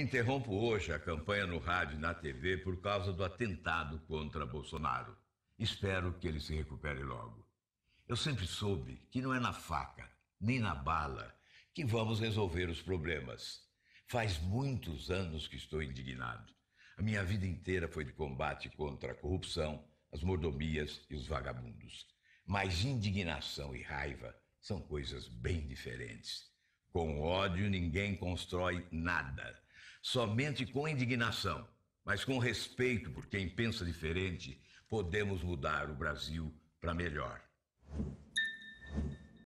Interrompo hoje a campanha no rádio e na TV por causa do atentado contra Bolsonaro. Espero que ele se recupere logo. Eu sempre soube que não é na faca, nem na bala, que vamos resolver os problemas. Faz muitos anos que estou indignado. A minha vida inteira foi de combate contra a corrupção, as mordomias e os vagabundos. Mas indignação e raiva são coisas bem diferentes. Com ódio ninguém constrói nada somente com indignação, mas com respeito por quem pensa diferente, podemos mudar o Brasil para melhor.